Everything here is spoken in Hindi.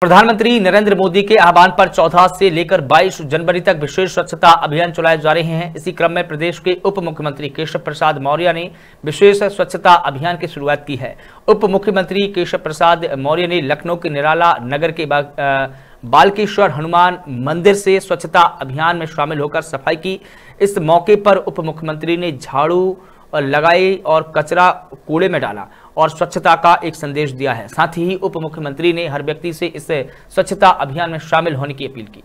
प्रधानमंत्री नरेंद्र मोदी के आह्वान पर 14 से लेकर 22 जनवरी तक विशेष स्वच्छता अभियान चलाए जा रहे हैं इसी क्रम में प्रदेश के उप मुख्यमंत्री केशव प्रसाद मौर्य ने विशेष स्वच्छता अभियान की शुरुआत की है उप मुख्यमंत्री केशव प्रसाद मौर्य ने लखनऊ के निराला नगर के बालकेश्वर हनुमान मंदिर से स्वच्छता अभियान में शामिल होकर सफाई की इस मौके पर उप मुख्यमंत्री ने झाड़ू लगाई और कचरा कूड़े में डाला और स्वच्छता का एक संदेश दिया है साथ ही उप मुख्यमंत्री ने हर व्यक्ति से इस स्वच्छता अभियान में शामिल होने की अपील की